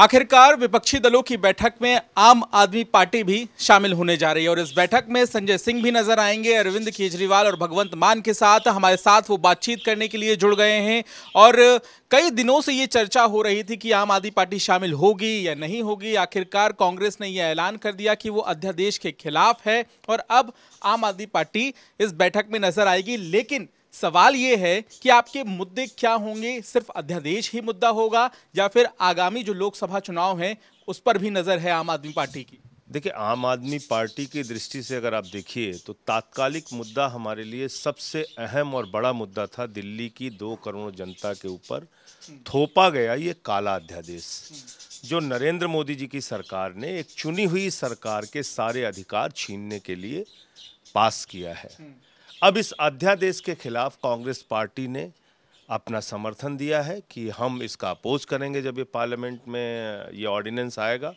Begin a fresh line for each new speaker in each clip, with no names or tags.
आखिरकार विपक्षी दलों की बैठक में आम आदमी पार्टी भी शामिल होने जा रही है और इस बैठक में संजय सिंह भी नजर आएंगे अरविंद केजरीवाल और भगवंत मान के साथ हमारे साथ वो बातचीत करने के लिए जुड़ गए हैं और कई दिनों से ये चर्चा हो रही थी कि आम आदमी पार्टी शामिल होगी या नहीं होगी आखिरकार कांग्रेस ने यह ऐलान कर दिया कि वो अध्यादेश के खिलाफ है और अब आम आदमी पार्टी इस बैठक में नजर आएगी लेकिन सवाल ये है कि आपके मुद्दे क्या होंगे सिर्फ अध्यादेश ही मुद्दा होगा या फिर आगामी जो लोकसभा चुनाव हैं उस पर भी नज़र है आम आदमी पार्टी की देखिए आम आदमी पार्टी की दृष्टि
से अगर आप देखिए तो तात्कालिक मुद्दा हमारे लिए सबसे अहम और बड़ा मुद्दा था दिल्ली की दो करोड़ जनता के ऊपर थोपा गया ये काला अध्यादेश जो नरेंद्र मोदी जी की सरकार ने एक चुनी हुई सरकार के सारे अधिकार छीनने के लिए पास किया है अब इस अध्यादेश के खिलाफ कांग्रेस पार्टी ने अपना समर्थन दिया है कि हम इसका अपोज करेंगे जब ये पार्लियामेंट में ये ऑर्डिनेंस आएगा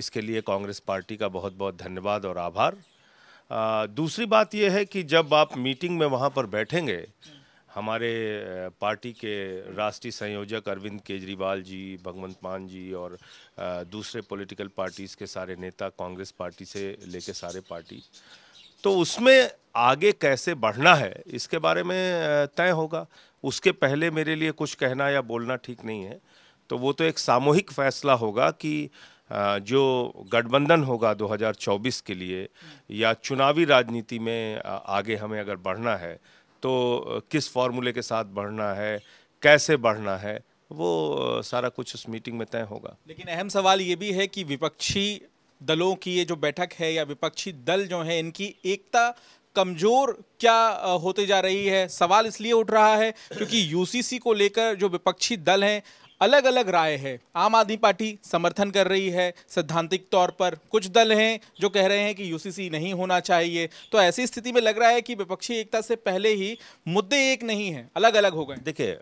इसके लिए कांग्रेस पार्टी का बहुत बहुत धन्यवाद और आभार दूसरी बात ये है कि जब आप मीटिंग में वहाँ पर बैठेंगे हमारे पार्टी के राष्ट्रीय संयोजक अरविंद केजरीवाल जी भगवंत मान जी और दूसरे पॉलिटिकल पार्टीज़ के सारे नेता कांग्रेस पार्टी से लेके सारे पार्टी तो उसमें आगे कैसे बढ़ना है इसके बारे में तय होगा उसके पहले मेरे लिए कुछ कहना या बोलना ठीक नहीं है तो वो तो एक सामूहिक फैसला होगा कि जो गठबंधन होगा 2024 के लिए या चुनावी राजनीति में आगे हमें अगर बढ़ना है तो किस फॉर्मूले के साथ बढ़ना है कैसे बढ़ना है वो सारा कुछ उस मीटिंग में तय होगा
लेकिन अहम सवाल ये भी है कि विपक्षी दलों की ये जो बैठक है या विपक्षी दल जो है इनकी एकता कमजोर क्या होते जा रही है सवाल इसलिए उठ रहा है क्योंकि यूसीसी को लेकर जो विपक्षी दल हैं अलग अलग राय है आम आदमी पार्टी समर्थन कर रही है सैद्धांतिक तौर पर कुछ दल हैं जो कह रहे हैं कि यूसीसी नहीं होना चाहिए तो ऐसी स्थिति में लग रहा है कि विपक्षी एकता से पहले ही मुद्दे एक नहीं है अलग अलग हो गए देखिए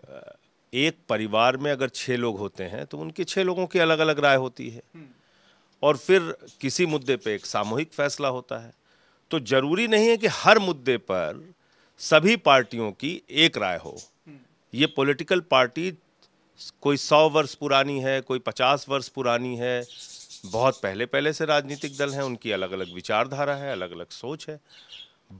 एक परिवार में अगर छः लोग होते हैं तो उनके छः लोगों की अलग अलग राय होती है हम्म। और फिर किसी मुद्दे पे एक सामूहिक फैसला होता है तो जरूरी नहीं है कि हर मुद्दे पर सभी पार्टियों की एक राय हो ये पॉलिटिकल पार्टी कोई सौ वर्ष पुरानी है कोई पचास वर्ष पुरानी है बहुत पहले पहले से राजनीतिक दल हैं उनकी अलग अलग विचारधारा है अलग अलग सोच है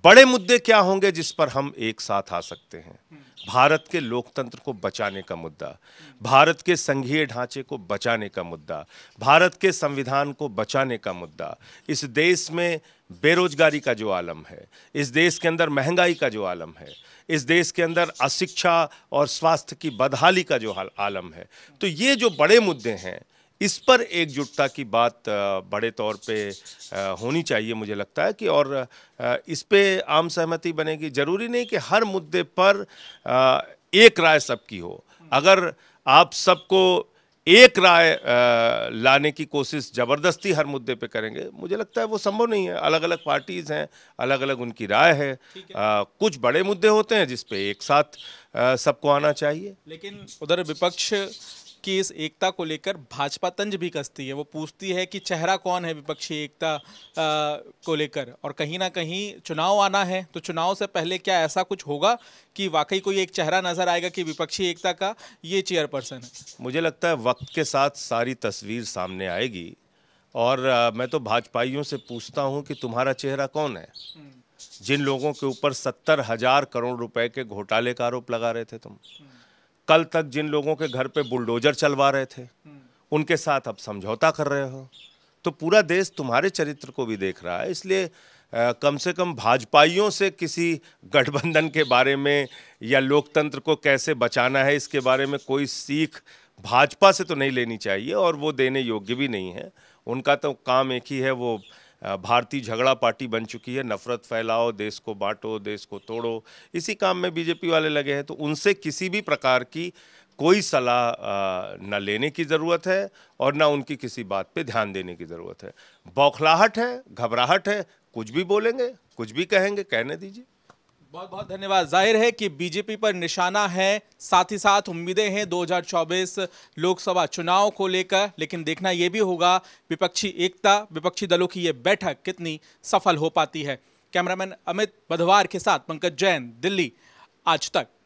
बड़े मुद्दे क्या होंगे जिस पर हम एक साथ आ सकते हैं भारत के लोकतंत्र को बचाने का मुद्दा भारत के संघीय ढांचे को बचाने का मुद्दा भारत के संविधान को बचाने का मुद्दा इस देश में बेरोजगारी का जो आलम है इस देश के अंदर महंगाई का जो आलम है इस देश के अंदर अशिक्षा और स्वास्थ्य की बदहाली का जो आलम है तो ये जो बड़े मुद्दे हैं इस पर एकजुटता की बात बड़े तौर पे होनी चाहिए मुझे लगता है कि और इस पे आम सहमति बनेगी ज़रूरी नहीं कि हर मुद्दे पर एक राय सबकी हो अगर आप सबको एक राय लाने की कोशिश ज़बरदस्ती हर मुद्दे पे करेंगे मुझे लगता है वो संभव नहीं है अलग अलग पार्टीज़ हैं अलग अलग उनकी राय है, है। आ, कुछ बड़े मुद्दे होते हैं जिस पे एक साथ सबको आना चाहिए
लेकिन उधर विपक्ष की इस एकता को लेकर भाजपा तंज भी कसती है वो पूछती है कि चेहरा कौन है विपक्षी एकता आ, को लेकर और कहीं ना कहीं चुनाव आना है तो चुनाव से पहले क्या ऐसा कुछ होगा कि वाकई कोई एक चेहरा नजर आएगा कि विपक्षी एकता का ये चेयरपर्सन है
मुझे लगता है वक्त के साथ सारी तस्वीर सामने आएगी और आ, मैं तो भाजपाइयों से पूछता हूँ कि तुम्हारा चेहरा कौन है हम्म। जिन लोगों के ऊपर सत्तर हजार करोड़ रुपए के घोटाले का आरोप लगा रहे थे तुम हम्म। कल तक जिन लोगों के घर पे बुलडोजर चलवा रहे थे उनके साथ अब समझौता कर रहे हो तो पूरा देश तुम्हारे चरित्र को भी देख रहा है इसलिए कम से कम भाजपाइयों से किसी गठबंधन के बारे में या लोकतंत्र को कैसे बचाना है इसके बारे में कोई सीख भाजपा से तो नहीं लेनी चाहिए और वो देने योग्य भी नहीं है उनका तो काम एक ही है वो भारतीय झगड़ा पार्टी बन चुकी है नफरत फैलाओ देश को बांटो देश को तोड़ो इसी काम में बीजेपी वाले लगे हैं तो उनसे किसी भी प्रकार की कोई सलाह न लेने की ज़रूरत है और ना उनकी किसी बात पे ध्यान देने की ज़रूरत है बौखलाहट है घबराहट है कुछ भी बोलेंगे कुछ भी कहेंगे कहने दीजिए
बहुत बहुत धन्यवाद जाहिर है कि बीजेपी पर निशाना है साथ ही साथ उम्मीदें हैं 2024 लोकसभा चुनाव को लेकर लेकिन देखना ये भी होगा विपक्षी एकता विपक्षी दलों की ये बैठक कितनी सफल हो पाती है कैमरामैन अमित बधवार के साथ पंकज जैन दिल्ली आज तक